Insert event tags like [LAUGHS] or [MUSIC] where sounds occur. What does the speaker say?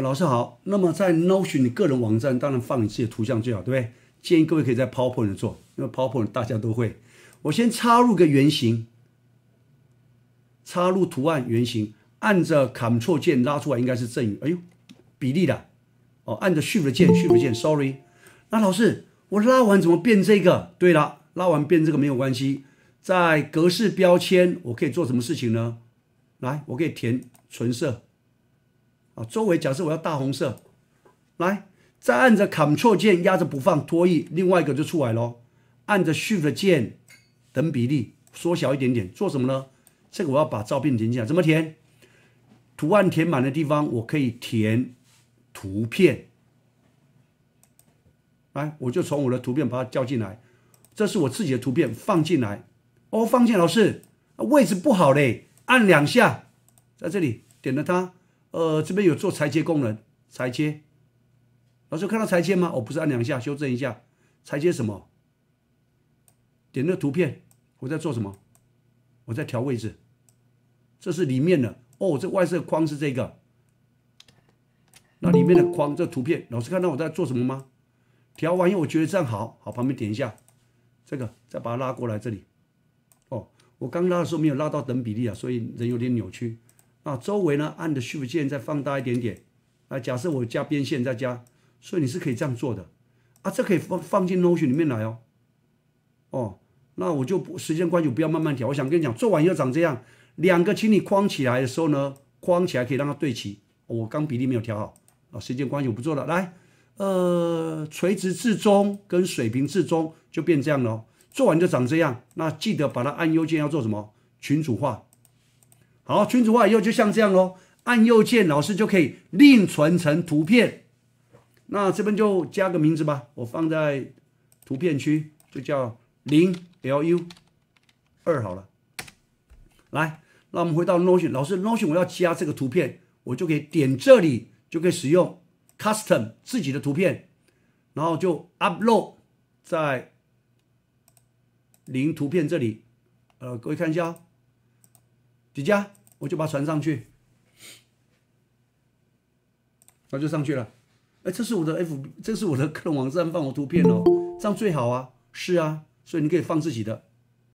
老师好，那么在 Notion 你个人网站当然放你自己图像最好，对不对？建议各位可以在 PowerPoint 做，因为 PowerPoint 大家都会。我先插入个圆形，插入图案圆形，按着 Ctrl 键拉出来，应该是正圆。哎呦，比例的哦，按着 Shift 键，Shift 键，Sorry。那老师，我拉完怎么变这个？对了，拉完变这个没有关系。在格式标签，我可以做什么事情呢？来，我可以填纯色。啊，周围假设我要大红色，来，再按着 Ctrl 键压着不放拖曳，另外一个就出来咯。按着 Shift 键，等比例缩小一点点，做什么呢？这个我要把照片填进来，怎么填？图案填满的地方，我可以填图片。来，我就从我的图片把它叫进来，这是我自己的图片放进来。哦，放进老师位置不好嘞，按两下，在这里点了它。呃，这边有做裁切功能，裁切，老师看到裁切吗？哦，不是，按两下，修正一下，裁切什么？点那图片，我在做什么？我在调位置，这是里面的哦，这外设框是这个，那里面的框，这图片，老师看到我在做什么吗？调完以后，我觉得这样好，好，旁边点一下，这个，再把它拉过来这里，哦，我刚拉的时候没有拉到等比例啊，所以人有点扭曲。啊，周围呢按的 Shift 键再放大一点点，啊，假设我加边线再加，所以你是可以这样做的啊，这可以放放进 notion 里面来哦。哦，那我就不时间关系，不要慢慢调。我想跟你讲，做完要长这样，两个请你框起来的时候呢，框起来可以让它对齐。我刚比例没有调好啊，时间关系我不做了。来，呃，垂直至中跟水平至中就变这样喽。做完就长这样，那记得把它按右键要做什么群组化。好，群组化以后就像这样喽。按右键，老师就可以另存成图片。那这边就加个名字吧，我放在图片区，就叫零 LU 二好了。来，那我们回到 Notion，老师 Notion 我要加这个图片，我就可以点这里，就可以使用 Custom 自己的图片，然后就 Upload 在零图片这里。呃，各位看一下哦，几家？我就把它传上去，那就上去了。哎，这是我的 F，这是我的个 [LAUGHS] 人网站，放我图片哦，这样最好啊。是啊，所以你可以放自己的。